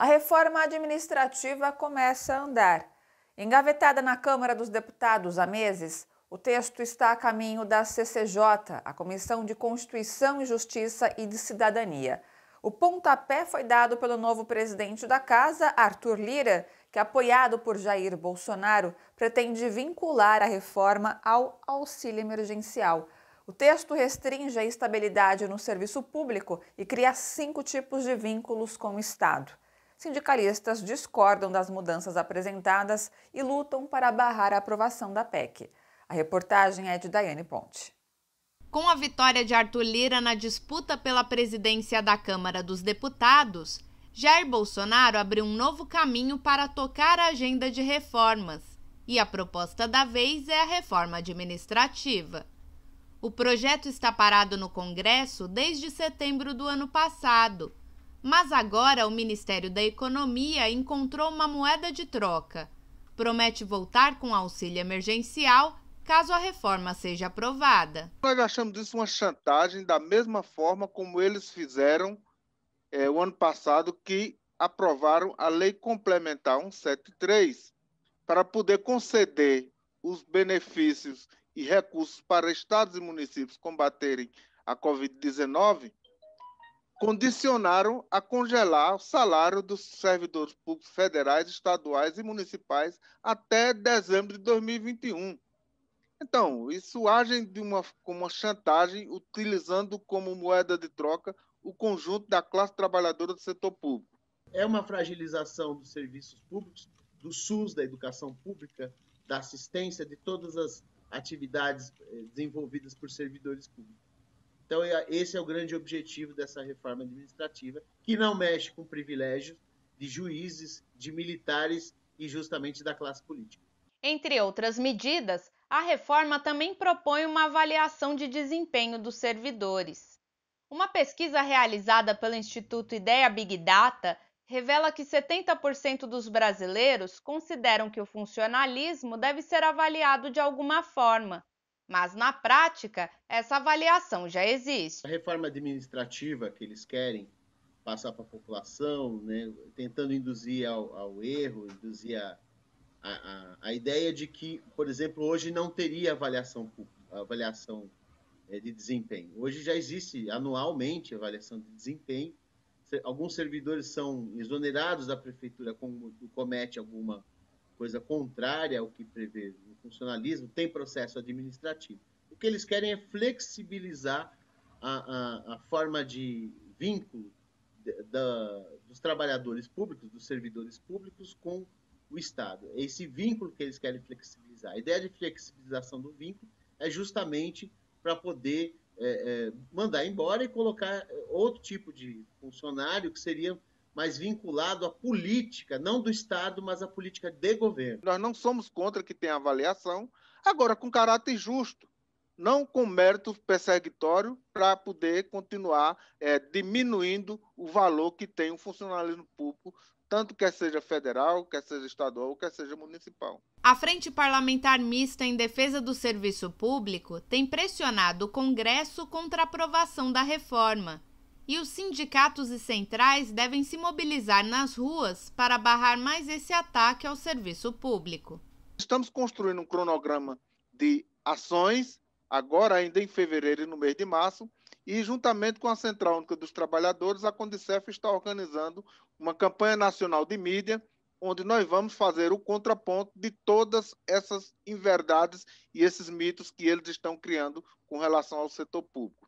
A reforma administrativa começa a andar. Engavetada na Câmara dos Deputados há meses, o texto está a caminho da CCJ, a Comissão de Constituição e Justiça e de Cidadania. O pontapé foi dado pelo novo presidente da casa, Arthur Lira, que, apoiado por Jair Bolsonaro, pretende vincular a reforma ao auxílio emergencial. O texto restringe a estabilidade no serviço público e cria cinco tipos de vínculos com o Estado sindicalistas discordam das mudanças apresentadas e lutam para barrar a aprovação da PEC. A reportagem é de Daiane Ponte. Com a vitória de Arthur Lira na disputa pela presidência da Câmara dos Deputados, Jair Bolsonaro abriu um novo caminho para tocar a agenda de reformas. E a proposta da vez é a reforma administrativa. O projeto está parado no Congresso desde setembro do ano passado mas agora o Ministério da Economia encontrou uma moeda de troca. Promete voltar com auxílio emergencial caso a reforma seja aprovada. Nós achamos isso uma chantagem, da mesma forma como eles fizeram é, o ano passado, que aprovaram a Lei Complementar 173 para poder conceder os benefícios e recursos para estados e municípios combaterem a Covid-19 condicionaram a congelar o salário dos servidores públicos federais, estaduais e municipais até dezembro de 2021. Então, isso age de uma, como uma chantagem, utilizando como moeda de troca o conjunto da classe trabalhadora do setor público. É uma fragilização dos serviços públicos, do SUS, da educação pública, da assistência, de todas as atividades eh, desenvolvidas por servidores públicos. Então, é, esse é o grande objetivo dessa reforma administrativa, que não mexe com privilégios de juízes, de militares e justamente da classe política. Entre outras medidas, a reforma também propõe uma avaliação de desempenho dos servidores. Uma pesquisa realizada pelo Instituto Ideia Big Data revela que 70% dos brasileiros consideram que o funcionalismo deve ser avaliado de alguma forma, mas na prática, essa avaliação já existe. A reforma administrativa que eles querem passar para a população, né, tentando induzir ao, ao erro, induzir a, a, a, ideia de que, por exemplo, hoje não teria avaliação, avaliação é, de desempenho. Hoje já existe anualmente avaliação de desempenho. Alguns servidores são exonerados da prefeitura quando comete alguma coisa contrária ao que prevê o funcionalismo, tem processo administrativo. O que eles querem é flexibilizar a, a, a forma de vínculo de, da, dos trabalhadores públicos, dos servidores públicos com o Estado. É esse vínculo que eles querem flexibilizar. A ideia de flexibilização do vínculo é justamente para poder é, é, mandar embora e colocar é, outro tipo de funcionário que seriam mas vinculado à política, não do Estado, mas à política de governo. Nós não somos contra que tenha avaliação, agora com caráter justo, não com mérito perseguitório para poder continuar é, diminuindo o valor que tem o funcionalismo público tanto quer seja federal, quer seja estadual, quer seja municipal. A Frente Parlamentar Mista em Defesa do Serviço Público tem pressionado o Congresso contra a aprovação da reforma e os sindicatos e centrais devem se mobilizar nas ruas para barrar mais esse ataque ao serviço público. Estamos construindo um cronograma de ações, agora ainda em fevereiro e no mês de março, e juntamente com a Central Única dos Trabalhadores, a Condicef está organizando uma campanha nacional de mídia, onde nós vamos fazer o contraponto de todas essas inverdades e esses mitos que eles estão criando com relação ao setor público.